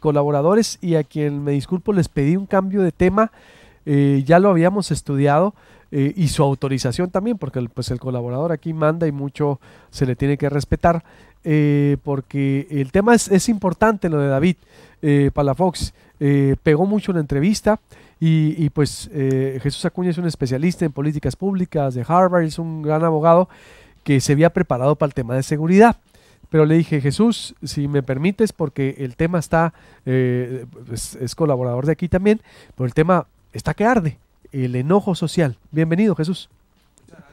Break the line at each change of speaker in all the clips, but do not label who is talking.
colaboradores y a quien me disculpo les pedí un cambio de tema. Eh, ya lo habíamos estudiado eh, y su autorización también, porque pues, el colaborador aquí manda y mucho se le tiene que respetar, eh, porque el tema es, importante lo de David Palafox. pegó mucho la entrevista y pues Jesús Acuña es un especialista en políticas públicas de Harvard, es un gran abogado que se había preparado para el tema de seguridad pero le dije, Jesús, si me permites, porque el tema está, eh, es, colaborador de aquí también, pero el tema está que arde, el enojo social. Bienvenido, Jesús. Muchas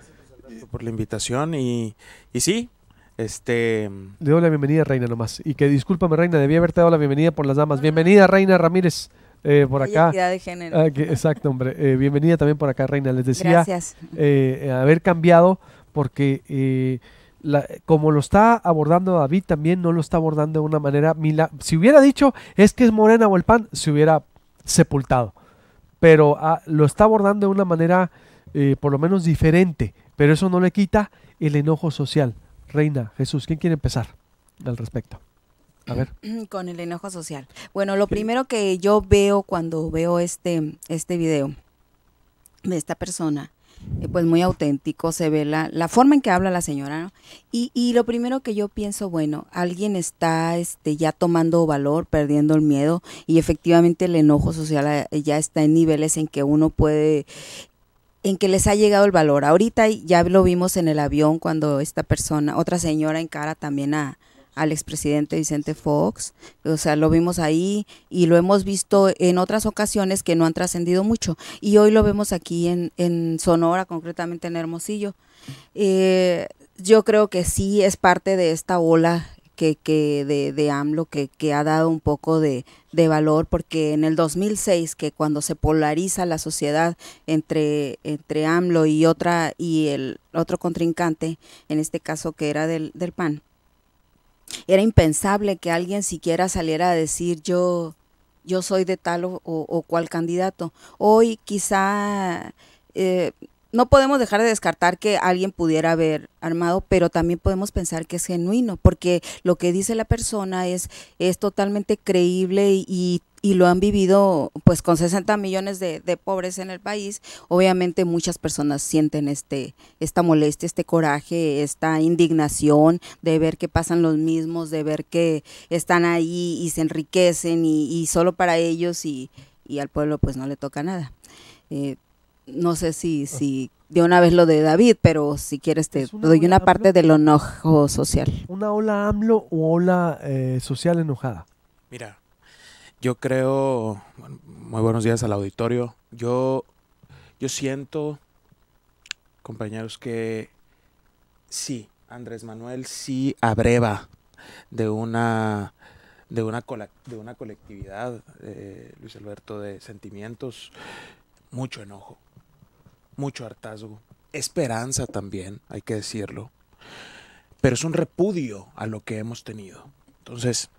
gracias por la invitación y, y sí, este...
Le doy la bienvenida, Reina, nomás. Y que discúlpame, Reina, debí haberte dado la bienvenida por las damas. Bienvenida, Reina Ramírez. Eh, por acá. de género. Ah, exacto, hombre. Eh, bienvenida también por acá, Reina. Les decía haber cambiado porque como lo está abordando David, también no lo está abordando de una manera milagrosa. Si hubiera dicho es que es Morena o el PAN, se hubiera sepultado. Pero ah, lo está abordando de una manera eh, por lo menos diferente. Pero eso no le quita el enojo social. Reina, Jesús, ¿quién quiere empezar al respecto? A ver.
Con el enojo social. Bueno, lo primero que yo veo cuando veo este, este video de esta persona eh, pues muy auténtico, se ve la, la forma en que habla la señora, Y, y lo primero que yo pienso, bueno, alguien está este, ya tomando valor, perdiendo el miedo y efectivamente el enojo social eh, ya está en niveles en que uno puede en que les ha llegado el valor. Ahorita ya lo vimos en el avión cuando esta persona, otra señora en cara también a, al expresidente Vicente Fox, o sea, lo vimos ahí y lo hemos visto en otras ocasiones que no han trascendido mucho y hoy lo vemos aquí en, Sonora, concretamente en Hermosillo. Eh, yo creo que sí es parte de esta ola que, de, AMLO que, ha dado un poco de, valor, porque en el 2006, que cuando se polariza la sociedad entre, entre AMLO y otra y el otro contrincante, en este caso que era del PAN, era impensable que alguien siquiera saliera a decir yo, yo soy de tal o, cual candidato. Hoy quizá eh, no podemos dejar de descartar que alguien pudiera haber armado, pero también podemos pensar que es genuino, porque lo que dice la persona es, es totalmente creíble y, y y lo han vivido pues con 60 millones de, pobres en el país, obviamente muchas personas sienten este, esta molestia, este coraje, esta indignación de ver que pasan los mismos, de ver que están ahí y se enriquecen y, solo para ellos y, al pueblo pues no le toca nada. Eh, no sé si, si de una vez lo de David, pero si quieres te doy una parte del enojo social.
¿Una ola AMLO o ola eh, social enojada?
Mira,
yo creo, muy buenos días al auditorio. Yo, yo siento, compañeros, que sí, Andrés Manuel sí abreva de una de una, de una colectividad, eh, Luis Alberto, de sentimientos, mucho enojo, mucho hartazgo, esperanza también, hay que decirlo, pero es un repudio a lo que hemos tenido. Entonces,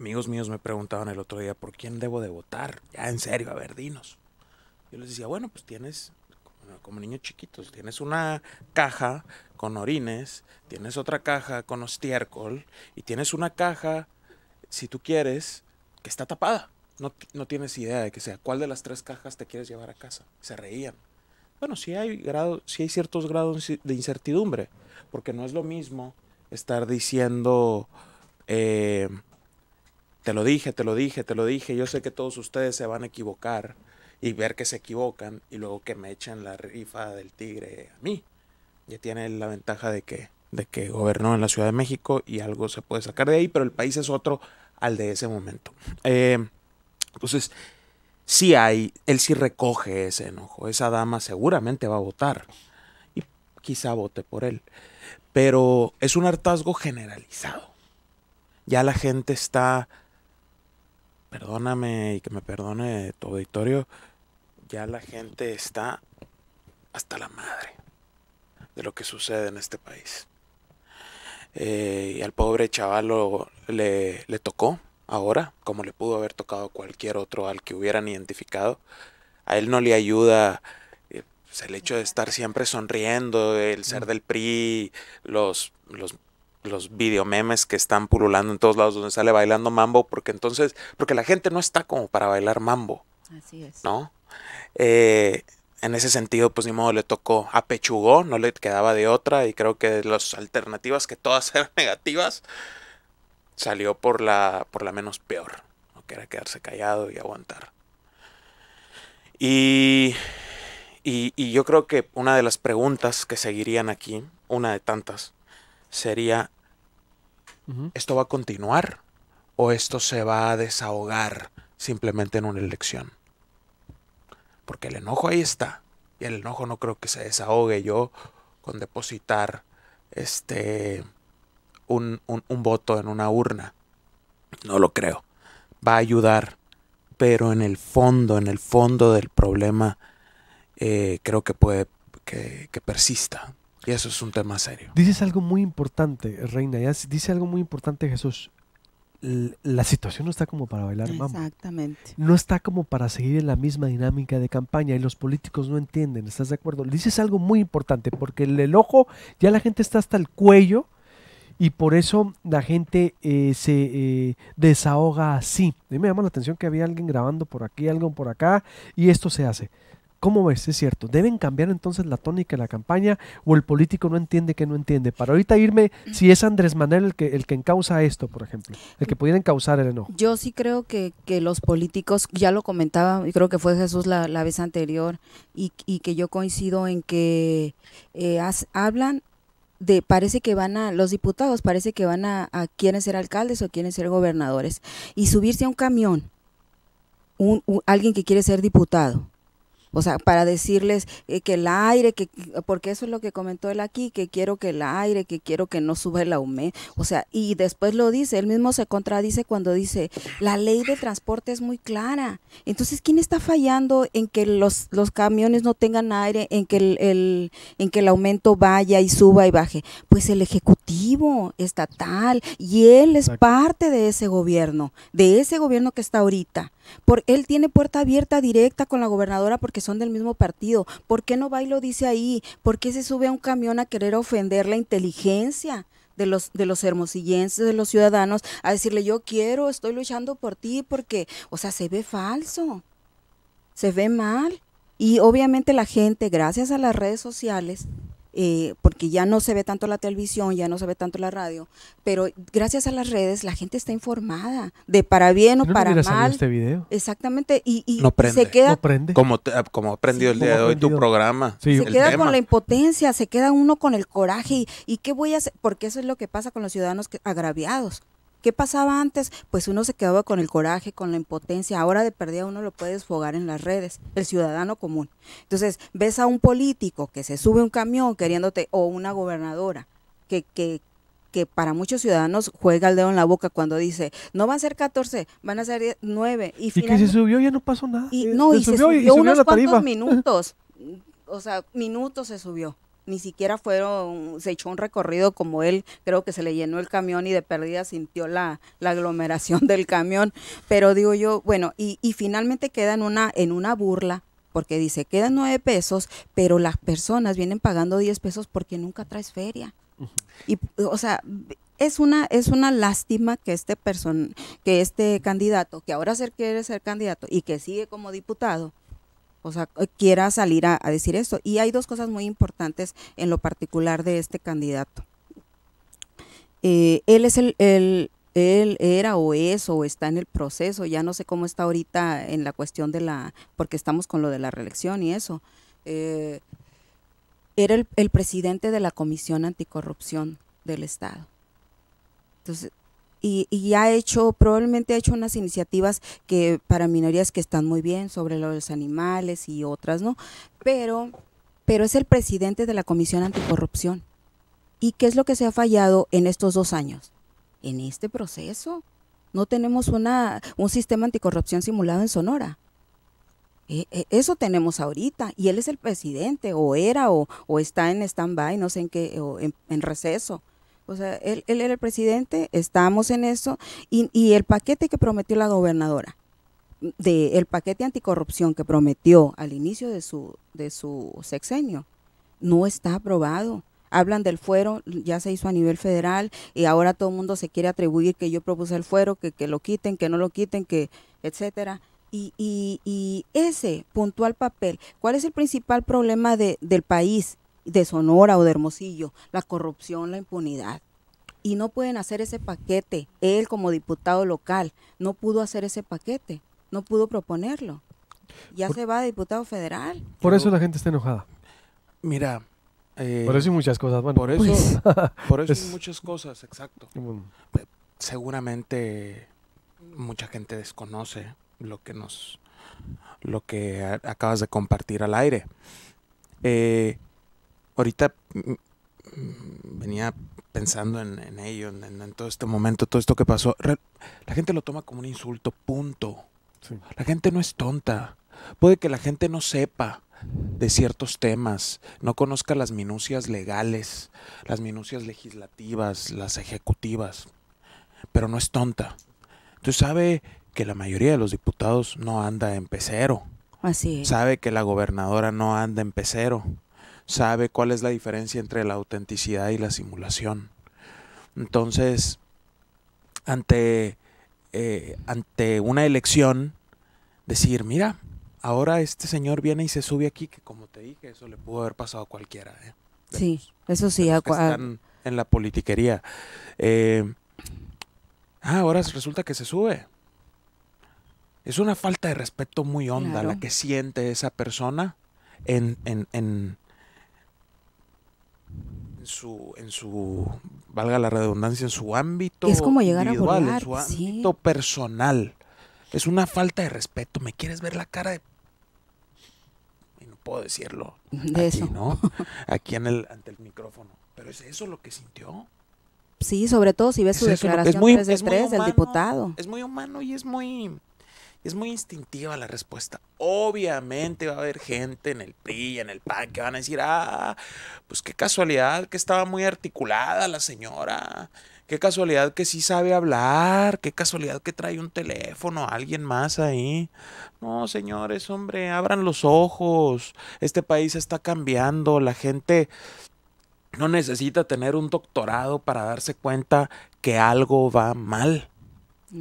Amigos míos me preguntaban el otro día, ¿por quién debo de votar? Ya en serio, a verdinos. Yo les decía, bueno, pues tienes, como niños chiquitos, tienes una caja con orines, tienes otra caja con ostiércol, y tienes una caja, si tú quieres, que está tapada. No, tienes idea de que sea cuál de las tres cajas te quieres llevar a casa. Se reían. Bueno, sí hay, grado, hay ciertos grados de incertidumbre, porque no es lo mismo estar diciendo... Eh, te lo dije, te lo dije, te lo dije, yo sé que todos ustedes se van a equivocar y ver que se equivocan y luego que me echen la rifa del tigre a mí. Ya tiene la ventaja de que, de que gobernó en la Ciudad de México y algo se puede sacar de ahí, pero el país es otro al de ese momento. Eh, entonces, sí hay, él sí recoge ese enojo. Esa dama seguramente va a votar y quizá vote por él. Pero es un hartazgo generalizado. Ya la gente está perdóname y que me perdone tu auditorio, ya la gente está hasta la madre de lo que sucede en este país. Eh, y al pobre chaval le, le tocó ahora, como le pudo haber tocado cualquier otro al que hubieran identificado. A él no le ayuda eh, pues, el hecho de estar siempre sonriendo, el ser mm. del PRI, los, los los videomemes que están pululando en todos lados donde sale bailando mambo, porque entonces, porque la gente no está como para bailar mambo. Así es. ¿No? Eh, en ese sentido, pues ni modo le tocó, apechugó, no le quedaba de otra, y creo que las alternativas que todas eran negativas, salió por la, por la menos peor, que era quedarse callado y aguantar. y, y yo creo que una de las preguntas que seguirían aquí, una de tantas, sería, ¿esto va a continuar o esto se va a desahogar simplemente en una elección? Porque el enojo ahí está. Y el enojo no creo que se desahogue yo con depositar este un, voto en una urna. No lo creo. Va a ayudar. Pero en el fondo, en el fondo del problema, eh, creo que puede que persista eso es un tema serio.
Dices algo muy importante, Reina. Ya dice algo muy importante Jesús. La situación no está como para bailar, mamá. Exactamente. No está como para seguir en la misma dinámica de campaña y los políticos no entienden, ¿estás de acuerdo? Dices algo muy importante porque el, el ojo, ya la gente está hasta el cuello y por eso la gente eh, se eh, desahoga así. A mí me llama la atención que había alguien grabando por aquí, algo por acá, y esto se hace. ¿Cómo ves? Es cierto. ¿Deben cambiar entonces la tónica de la campaña o el político no entiende que no entiende? Para ahorita irme, mm. si es Andrés Manuel el que, el que encausa esto, por ejemplo, el que mm. pudiera encauzar el enojo.
Yo sí creo que, los políticos, ya lo comentaba, y creo que fue Jesús la, vez anterior, y, que yo coincido en que eh, hablan de, parece que van a los diputados, parece que van a, a quieren ser alcaldes o quieren ser gobernadores y subirse a un camión, alguien que quiere ser diputado o sea, para decirles eh, que el aire, que porque eso es lo que comentó él aquí, que quiero que el aire, que quiero que no suba el aumento. O sea, y después lo dice, él mismo se contradice cuando dice, la ley de transporte es muy clara. Entonces, ¿quién está fallando en que los, los camiones no tengan aire, en que el, el, en que el aumento vaya y suba y baje? Pues el Ejecutivo estatal, y él es parte de ese gobierno, de ese gobierno que está ahorita. Por, él tiene puerta abierta directa con la gobernadora porque son del mismo partido. ¿Por qué no va y lo dice ahí? ¿Por qué se sube a un camión a querer ofender la inteligencia? De los, de los hermosillenses, de los ciudadanos, a decirle yo quiero, estoy luchando por ti, porque, o sea, se ve falso, se ve mal. Y obviamente la gente, gracias a las redes sociales, eh, porque ya no se ve tanto la televisión, ya no se ve tanto la radio, pero gracias a las redes la gente está informada, de para bien o para mal. Este video. Exactamente, y, se queda...
Como, te, ah, como aprendió el día de hoy tu programa. se queda con la
impotencia, se queda uno con el coraje y, qué voy a hacer, porque eso es lo que pasa con los ciudadanos agraviados. ¿Qué pasaba antes? Pues uno se quedaba con el coraje, con la impotencia. Ahora de perdida uno lo puede desfogar en las redes, el ciudadano común. Entonces, ves a un político que se sube un camión queriéndote, o una gobernadora que, que, que para muchos ciudadanos juega el dedo en la boca cuando dice, no van a ser 14, van a ser 9. Y, que se subió ya no pasó nada. Y, no, y, subió, se y, unos cuantos minutos. o sea, minutos se subió ni siquiera fueron, se echó un recorrido como él, creo que se le llenó el camión y de pérdida sintió la, aglomeración del camión, pero digo yo, bueno, y, finalmente queda en una, en una burla, porque dice, quedan nueve pesos, pero las personas vienen pagando diez pesos porque nunca traes feria. Y, o sea, es una, es una lástima que este person, que este candidato, que ahora se quiere ser candidato y que sigue como diputado, o sea, eh, quiera salir a, decir esto. Y hay dos cosas muy importantes en lo particular de este candidato. Eh, él es el, él era o es o está en el proceso, ya no sé cómo está ahorita en la cuestión de la, porque estamos con lo de la reelección y eso. Eh, era el presidente de la Comisión Anticorrupción del Estado. Entonces, y, ha hecho, probablemente ha hecho unas iniciativas que para minorías que están muy bien sobre los animales y otras, ¿no? Pero, pero es el presidente de la Comisión Anticorrupción. ¿Y qué es lo que se ha fallado en estos dos años? En este proceso. No tenemos una, un sistema anticorrupción simulado en Sonora. Eh, eh, eso tenemos ahorita. Y él es el presidente, o era, o, está en stand-by, no sé en qué, o en receso. O sea, él, era el presidente, estamos en eso, y, y el paquete que prometió la gobernadora, de el paquete anticorrupción que prometió al inicio de su, de su sexenio, no está aprobado. Hablan del fuero, ya se hizo a nivel federal y ahora todo el mundo se quiere atribuir que yo propuse el fuero, que, lo quiten, que no lo quiten, que etcétera. Y, y, y, ese puntual papel, ¿cuál es el principal problema del país? de Sonora o de Hermosillo, la corrupción, la impunidad. Y no pueden hacer ese paquete. Él como diputado local no pudo hacer ese paquete, no pudo proponerlo. Ya se va a diputado federal.
Por eso la gente está enojada. Mira.
Eh, por eso hay muchas cosas, bueno. Por eso, pues. por eso hay muchas cosas, exacto. Seguramente mucha gente desconoce lo que nos lo que acabas de compartir al aire. Eh, ahorita mm, mm, venía pensando en, ello, en, todo este momento, todo esto que pasó. la gente lo toma como un insulto, punto. La gente no es tonta. Puede que la gente no sepa de ciertos temas, no conozca las minucias legales, las minucias legislativas, las ejecutivas, pero no es tonta. Tú sabe que la mayoría de los diputados no anda en pecero. Así Sabe que la gobernadora no anda en pecero sabe cuál es la diferencia entre la autenticidad y la simulación. Entonces, ante, eh, ante una elección, decir, mira, ahora este señor viene y se sube aquí, que como te dije, eso le pudo haber pasado a cualquiera. ¿eh? sí, eso sí. A, en la politiquería. Eh, ah, ahora resulta que se sube. Es una falta de respeto muy honda la que siente esa persona en, en, en su, en su, valga la redundancia, en su ámbito es como llegar a volar, en su ámbito personal. Es una falta de respeto. ¿Me quieres ver la cara de no puedo decirlo
de aquí, ¿no? Aquí
en el, ante el micrófono. Pero es eso lo que sintió.
Sí, sobre todo si ves su declaración 3 de 3 del diputado.
Es muy humano y es muy es muy instintiva la respuesta. Obviamente va a haber gente en el PRI en el PAN que van a decir, ah, pues qué casualidad que estaba muy articulada la señora. Qué casualidad que sí sabe hablar, qué casualidad que trae un teléfono, alguien más ahí. No, señores, hombre, abran los ojos. Este país está cambiando, la gente no necesita tener un doctorado para darse cuenta que algo va mal.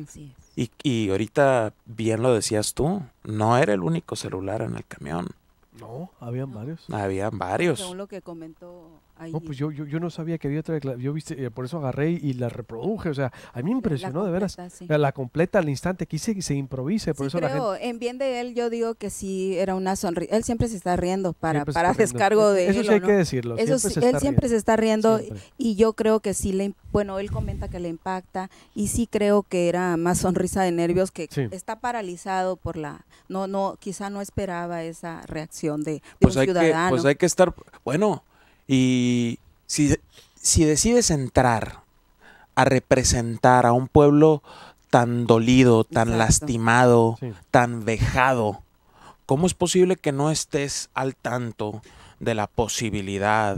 Así es. Y, y ahorita bien lo decías tú, no era el único celular en el camión.
No, habían varios.
Habían
varios. Según lo que comentó no, pues
yo, yo, yo, no sabía que había otra Yo eh, por eso agarré y la reproduje. O sea, a mí me impresionó de veras. La, completa al instante, quise que se improvise. Por eso
en bien de él, yo digo que sí era una sonrisa. Él siempre se está riendo para, para descargo de eso Eso sí hay que decirlo. Eso sí, él siempre se está riendo y yo creo que sí le. Bueno, él comenta que le impacta y sí creo que era más sonrisa de nervios que está paralizado por la. No, no, quizá no esperaba esa reacción de, pues hay Que, pues hay
que estar. Bueno. Y si, si decides entrar a representar a un pueblo tan dolido, tan lastimado, tan vejado, ¿cómo es posible que no estés al tanto de la posibilidad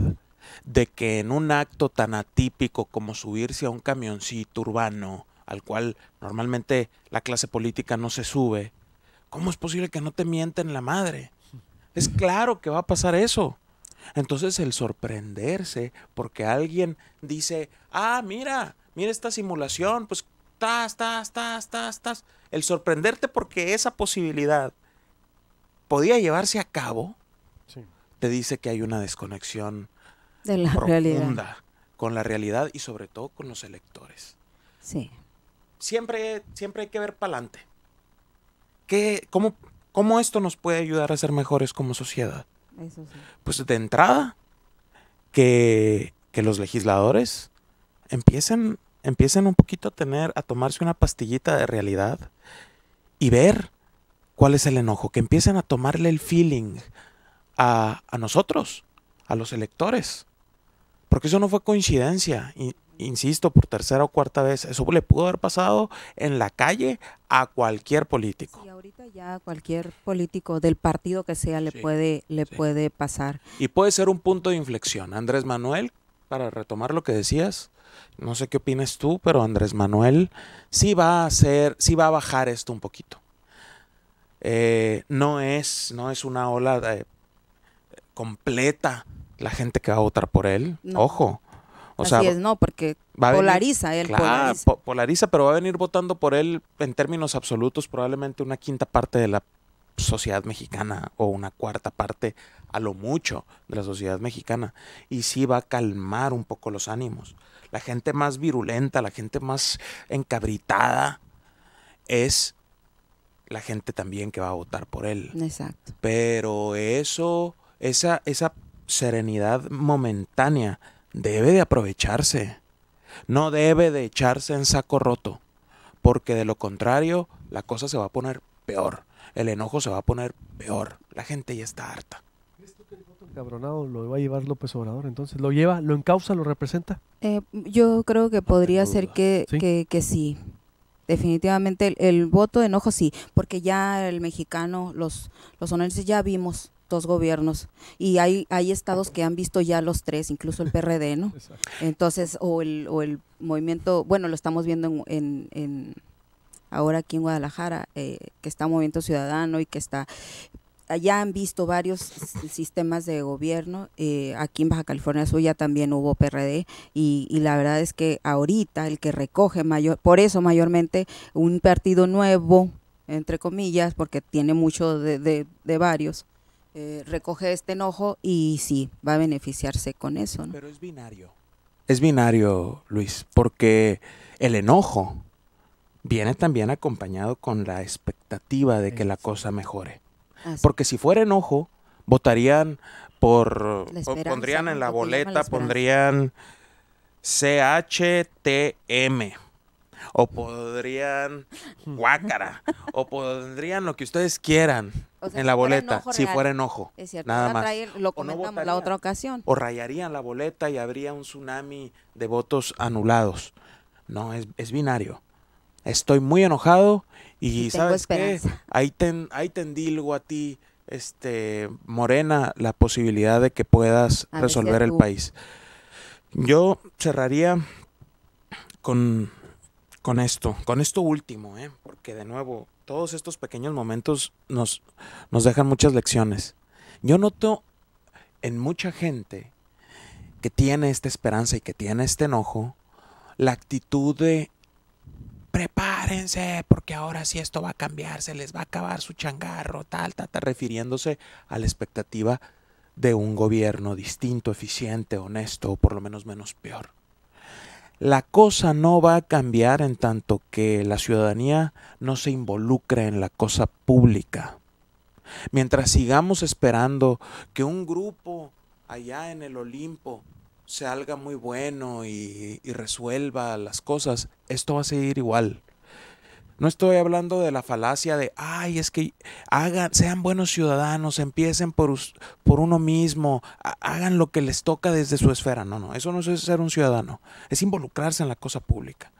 de que en un acto tan atípico como subirse a un camioncito urbano, al cual normalmente la clase política no se sube, ¿cómo es posible que no te mienten la madre? Es claro que va a pasar eso. Entonces el sorprenderse porque alguien dice, ah, mira, mira esta simulación, pues tas, tas, tas, tas, tas. El sorprenderte porque esa posibilidad podía llevarse a cabo, te dice que hay una desconexión
profunda
con la realidad y sobre todo con los electores. Sí. Siempre, hay que ver para adelante. ¿Cómo esto nos puede ayudar a ser mejores como sociedad? Pues de entrada, que, los legisladores empiecen, empiecen un poquito a tener, a tomarse una pastillita de realidad y ver cuál es el enojo, que empiecen a tomarle el feeling a, a nosotros, a los electores. Porque eso no fue coincidencia insisto, por tercera o cuarta vez, eso le pudo haber pasado en la calle a cualquier político. Y
ahorita ya a cualquier político del partido que sea le puede le puede pasar.
Y puede ser un punto de inflexión. Andrés Manuel, para retomar lo que decías, no sé qué opinas tú, pero Andrés Manuel sí va a hacer, sí va a bajar esto un poquito. Eh, no es no es una ola eh, completa la gente que va a votar por él. Ojo. Así es, no, porque polariza él. polariza. polariza, pero va a venir votando por él en términos absolutos probablemente una quinta parte de la sociedad mexicana o una cuarta parte a lo mucho de la sociedad mexicana y sí va a calmar un poco los ánimos. La gente más virulenta, la gente más encabritada es la gente también que va a votar por él. Exacto. Pero eso, esa, esa serenidad momentánea debe de aprovecharse. No debe de echarse en saco roto, porque de lo contrario la cosa se va a poner peor. El enojo se va a poner peor. La gente ya está harta.
¿Esto que el voto encabronado lo va a llevar López Obrador? Entonces, ¿lo lleva, lo encausa, lo representa?
Eh, yo creo que podría ser que ¿Sí? Que, que sí. Definitivamente el, voto de enojo sí, porque ya el mexicano, los, los ya vimos dos gobiernos y hay, hay estados que han visto ya los tres, incluso el PRD, ¿no? Entonces, o el, o el movimiento, bueno, lo estamos viendo en, en, ahora aquí en Guadalajara, eh, que está Movimiento Ciudadano y que está, allá han visto varios sistemas de gobierno, eh, aquí en Baja California suya también hubo PRD y, la verdad es que ahorita el que recoge mayor, por eso mayormente un partido nuevo, entre comillas, porque tiene mucho de, de varios, eh, recoge este enojo y sí, va a beneficiarse con eso. ¿no? Pero es binario.
Es binario, Luis, porque el enojo viene también acompañado con la expectativa de que la cosa mejore. Ah, porque si fuera enojo, votarían por... Pondrían en la boleta, pondrían CHTM o podrían guácara, o podrían lo que ustedes quieran en la boleta, si fuera enojo. Es cierto, nada más.
lo comentamos la otra ocasión.
O rayarían la boleta y habría un tsunami de votos anulados. No, es, binario. Estoy muy enojado y, ¿sabes qué? Ahí, ten, ahí a ti, este, Morena, la posibilidad de que puedas resolver el país. Yo cerraría con con esto, con esto último, ¿eh? porque de nuevo, todos estos pequeños momentos nos, nos dejan muchas lecciones. Yo noto en mucha gente que tiene esta esperanza y que tiene este enojo, la actitud de prepárense, porque ahora sí esto va a cambiar, se les va a acabar su changarro, tal, tal, refiriéndose a la expectativa de un gobierno distinto, eficiente, honesto, o por lo menos menos peor la cosa no va a cambiar en tanto que la ciudadanía no se involucre en la cosa pública. Mientras sigamos esperando que un grupo allá en el Olimpo se salga muy bueno y resuelva las cosas, esto va a seguir igual. No estoy hablando de la falacia de, ay, es que hagan, sean buenos ciudadanos, empiecen por, por uno mismo, hagan lo que les toca desde su esfera. No, no, eso no es ser un ciudadano, es involucrarse en la cosa pública.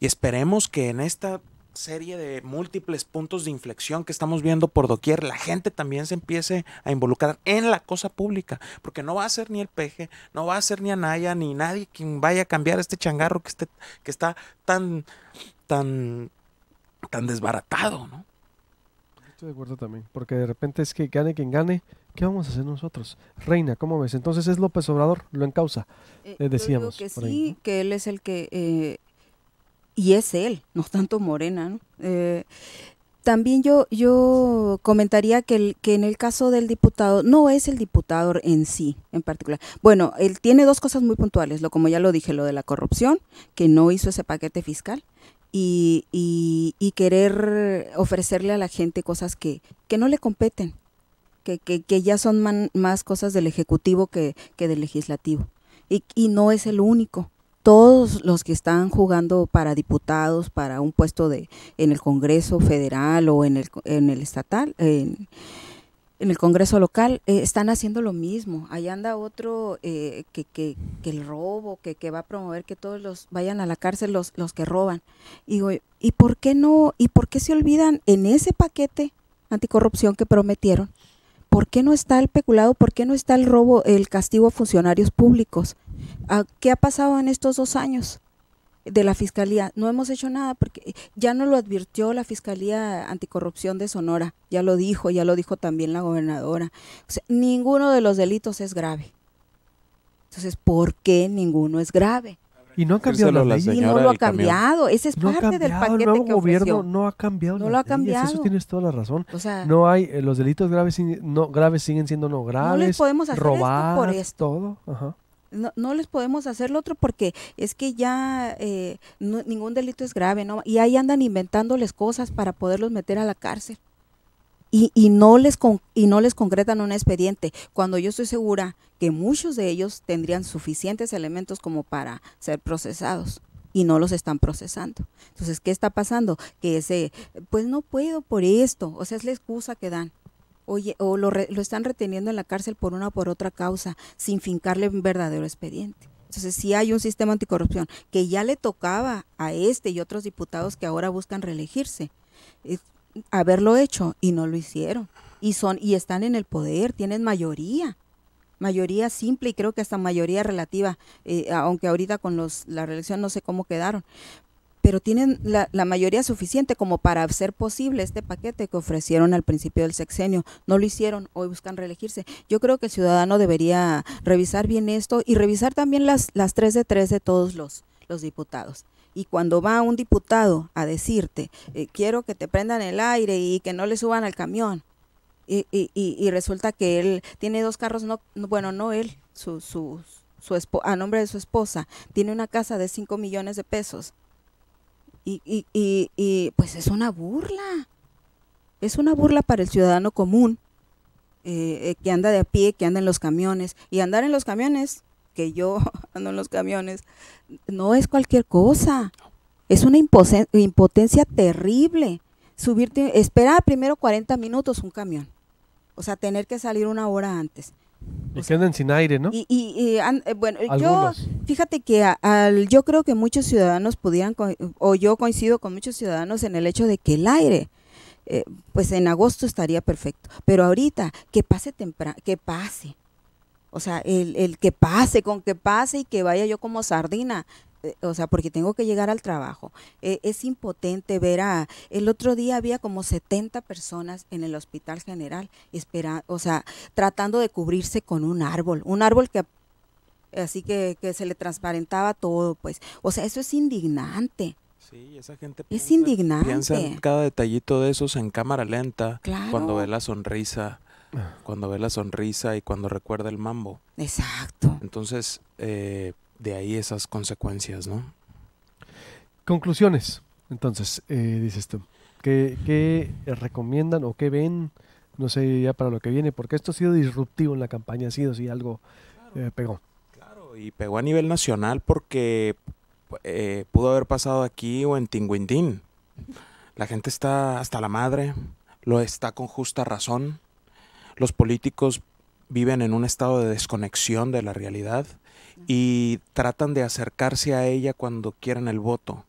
Y esperemos que en esta serie de múltiples puntos de inflexión que estamos viendo por doquier, la gente también se empiece a involucrar en la cosa pública, porque no va a ser ni el peje, no va a ser ni Anaya, ni nadie quien vaya a cambiar este changarro que, esté, que está tan, tan tan desbaratado,
¿no?
Estoy de acuerdo también, porque de repente es que gane quien gane, ¿qué vamos a hacer nosotros? Reina, ¿cómo ves? Entonces es López Obrador, lo encausa, causa, eh, eh, decíamos. que sí,
que él es el que, eh, y es él, no tanto Morena, ¿no? también yo, yo comentaría que, el, que en el caso del diputado, no es el diputado en sí, en particular. Bueno, él tiene dos cosas muy puntuales, lo como ya lo dije, lo de la corrupción, que no hizo ese paquete fiscal, y, querer ofrecerle a la gente cosas que, que no le competen, que, ya son más cosas del Ejecutivo que, del Legislativo. Y, no es el único todos los que están jugando para diputados, para un puesto de en el Congreso federal o en el, en el estatal, en, en el Congreso local, eh, están haciendo lo mismo. Allá anda otro eh, que, que, el robo, que, que, va a promover que todos los vayan a la cárcel los, los que roban. Y ¿y por qué no? ¿Y por qué se olvidan en ese paquete anticorrupción que prometieron? ¿Por qué no está el peculado? ¿Por qué no está el robo, el castigo a funcionarios públicos? Ah, ¿Qué ha pasado en estos dos años? de la Fiscalía. No hemos hecho nada porque ya no lo advirtió la Fiscalía Anticorrupción de Sonora, ya lo dijo, ya lo dijo también la gobernadora. ninguno de los delitos es grave. Entonces, ¿por qué ninguno es grave? Y no ha cambiado la ley. y no lo ha cambiado. Ese es parte del paquete el gobierno no ha cambiado. No lo ha cambiado. Eso
tienes toda la razón. no hay eh, los delitos graves, no graves siguen siendo no graves. No les podemos hacer robar, por esto. Todo. Ajá
no, les podemos hacer lo otro porque es que ya eh, ningún delito es grave, ¿no? Y ahí andan inventándoles cosas para poderlos meter a la cárcel. Y, y, no les con, y no les concretan un expediente, cuando yo estoy segura que muchos de ellos tendrían suficientes elementos como para ser procesados y no los están procesando. Entonces, ¿qué está pasando? Que ese, pues no puedo por esto, o sea, es la excusa que dan o lo, están reteniendo en la cárcel por una o por otra causa, sin fincarle un verdadero expediente. Entonces, si hay un sistema anticorrupción que ya le tocaba a este y otros diputados que ahora buscan reelegirse, haberlo hecho y no lo hicieron. Y, son, y están en el poder, tienen mayoría mayoría simple y creo que hasta mayoría relativa, eh, aunque ahorita con los, la reelección no sé cómo quedaron, pero tienen la, mayoría suficiente como para hacer posible este paquete que ofrecieron al principio del sexenio. No lo hicieron, hoy buscan reelegirse. Yo creo que el ciudadano debería revisar bien esto y revisar también las, las 3 de tres de todos los, los diputados. Y cuando va un diputado a decirte, eh, quiero que te prendan el aire y que no le suban al camión, y, resulta que él tiene dos carros, no, bueno, no él, su, su, su a nombre de su esposa, tiene una casa de 5 millones de pesos y, y, y, pues es una burla. Es una burla para el ciudadano común eh, eh, que anda de a pie, que anda en los camiones. Y andar en los camiones, que yo ando en los camiones, no es cualquier cosa. Es una impotencia terrible. Subirte, esperar primero 40 minutos un camión. O sea, tener que salir una hora antes.
Y andan sin aire, ¿no? Y,
y, eh, bueno, yo, fíjate que al, yo creo que muchos ciudadanos pudieran, o yo coincido con muchos ciudadanos en el hecho de que el aire, eh, pues en agosto estaría perfecto, pero ahorita, que pase temprano, que pase. O sea, el, el que pase, con que pase y que vaya yo como sardina eh, o sea, porque tengo que llegar al trabajo. Eh, es impotente ver a, el otro día había como 70 personas en el hospital general, o sea, tratando de cubrirse con un árbol, un árbol que así que, que se le transparentaba todo, pues, o sea, eso es indignante. Sí, esa gente piensa, es indignante. piensa en
cada detallito de esos en cámara lenta, claro. cuando ve la sonrisa, cuando ve la sonrisa y cuando recuerda el mambo.
Exacto.
Entonces, eh, de ahí esas consecuencias, ¿no?
Conclusiones, entonces, eh, dices tú. ¿Qué, recomiendan o qué ven? No sé, ya para lo que viene, porque esto ha sido disruptivo en la campaña, ha sido sí algo eh, pegó.
Claro, y pegó a nivel nacional porque eh, pudo haber pasado aquí o en Tinguindín. La gente está hasta la madre, lo está con justa razón. Los políticos viven en un estado de desconexión de la realidad y tratan de acercarse a ella cuando quieren el voto.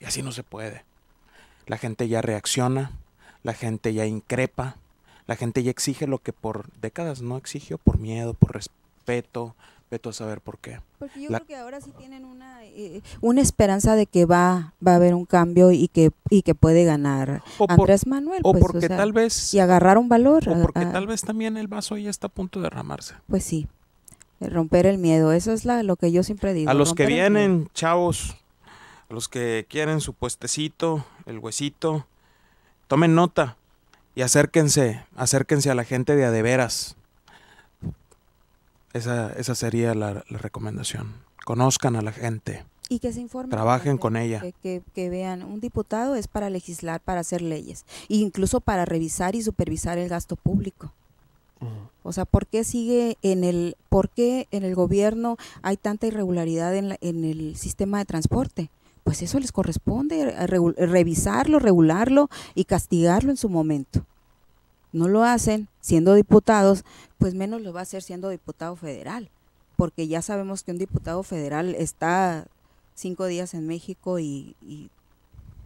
Y así no se puede. La gente ya reacciona, la gente ya increpa, la gente ya exige lo que por décadas no exigió, por miedo, por respeto, veto a saber por qué. Porque yo creo que
ahora sí tienen eh, una, esperanza de que va, va a haber un cambio y que, y que puede ganar Andrés Manuel. O pues, porque tal vez... Y agarrar un valor. O porque
tal vez también el vaso ya está a punto de derramarse.
Pues sí. Eh, romper el miedo. Eso es lo que yo siempre digo. A los que vienen,
chavos, a los que quieren su puestecito, el huesito, tomen nota y acérquense, acérquense a la gente de adeveras. Esa, esa sería la, recomendación. Conozcan a la gente.
Y que se informen. Trabajen con ella. Que, vean, un diputado es para legislar, para hacer leyes, incluso para revisar y supervisar el gasto público. O sea, ¿por qué sigue en el, por en el gobierno hay tanta irregularidad en, el sistema de transporte? Pues eso les corresponde eh, eh, revisarlo, regularlo y castigarlo en su momento. No lo hacen siendo diputados, pues menos lo va a hacer siendo diputado federal, porque ya sabemos que un diputado federal está cinco días en México y,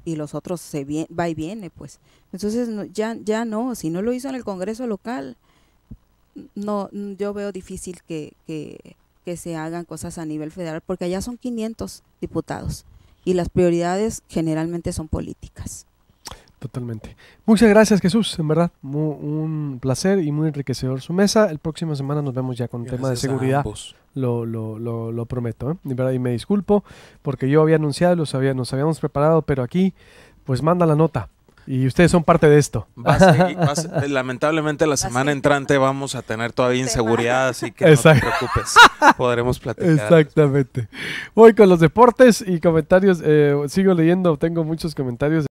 los otros se va y viene, pues. Entonces ya, ya no, si no lo hizo en el Congreso local, no, mm, yo veo difícil que, se hagan cosas a nivel federal, porque allá son 500 diputados y las prioridades generalmente son políticas. Totalmente.
Muchas gracias Jesús, en verdad, muy, un placer y muy enriquecedor su mesa. El próximo semana nos vemos ya con tema de seguridad. Lo, lo, lo, prometo, y, ¿eh? verdad, y me disculpo porque yo había anunciado, los había, nos habíamos preparado, pero aquí pues manda la nota. Y ustedes son parte de esto.
Eh, lamentablemente la semana entrante vamos a tener todavía inseguridad, así que no te preocupes. Podremos platicar.
Exactamente. Voy con los deportes y comentarios. Eh, sigo leyendo, tengo muchos comentarios.